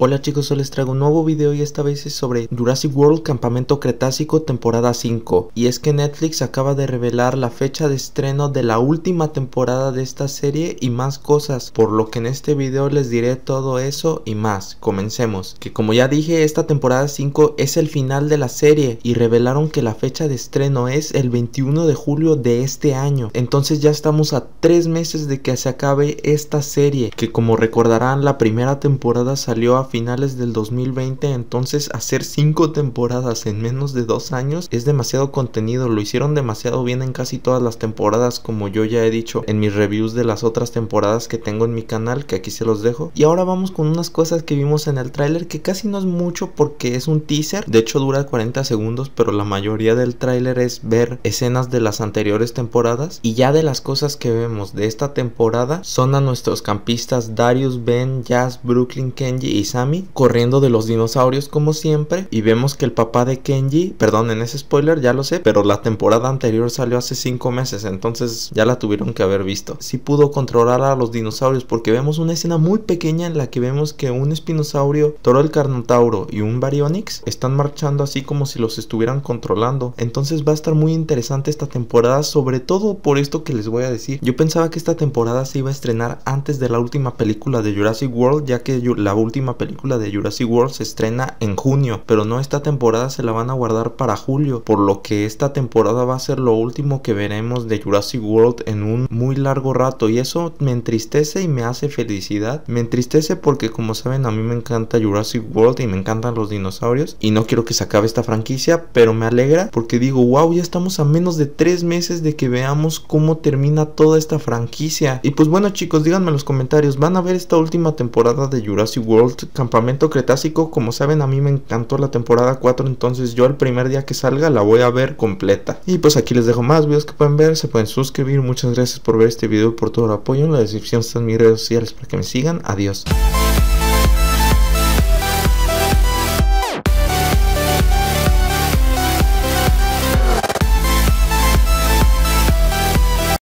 Hola chicos, hoy les traigo un nuevo video y esta vez es sobre Jurassic World Campamento Cretácico temporada 5 y es que Netflix acaba de revelar la fecha de estreno de la última temporada de esta serie y más cosas por lo que en este video les diré todo eso y más, comencemos que como ya dije esta temporada 5 es el final de la serie y revelaron que la fecha de estreno es el 21 de julio de este año entonces ya estamos a 3 meses de que se acabe esta serie que como recordarán la primera temporada salió a finales del 2020, entonces hacer 5 temporadas en menos de 2 años es demasiado contenido, lo hicieron demasiado bien en casi todas las temporadas, como yo ya he dicho en mis reviews de las otras temporadas que tengo en mi canal, que aquí se los dejo. Y ahora vamos con unas cosas que vimos en el tráiler, que casi no es mucho porque es un teaser, de hecho dura 40 segundos, pero la mayoría del tráiler es ver escenas de las anteriores temporadas y ya de las cosas que vemos de esta temporada son a nuestros campistas Darius, Ben, Jazz, Brooklyn, Kenji y Sam corriendo de los dinosaurios como siempre y vemos que el papá de Kenji, perdón en ese spoiler ya lo sé, pero la temporada anterior salió hace 5 meses, entonces ya la tuvieron que haber visto. Si pudo controlar a los dinosaurios porque vemos una escena muy pequeña en la que vemos que un espinosaurio, toro el carnotauro y un baryonyx están marchando así como si los estuvieran controlando. Entonces va a estar muy interesante esta temporada, sobre todo por esto que les voy a decir. Yo pensaba que esta temporada se iba a estrenar antes de la última película de Jurassic World, ya que la última película película de Jurassic World se estrena en junio, pero no esta temporada se la van a guardar para julio, por lo que esta temporada va a ser lo último que veremos de Jurassic World en un muy largo rato y eso me entristece y me hace felicidad. Me entristece porque como saben a mí me encanta Jurassic World y me encantan los dinosaurios y no quiero que se acabe esta franquicia, pero me alegra porque digo, wow, ya estamos a menos de tres meses de que veamos cómo termina toda esta franquicia. Y pues bueno chicos, díganme en los comentarios, ¿van a ver esta última temporada de Jurassic World Campamento Cretácico, como saben, a mí me encantó la temporada 4, entonces yo el primer día que salga la voy a ver completa. Y pues aquí les dejo más videos que pueden ver, se pueden suscribir, muchas gracias por ver este video por todo el apoyo. En la descripción están mis redes sociales para que me sigan, adiós.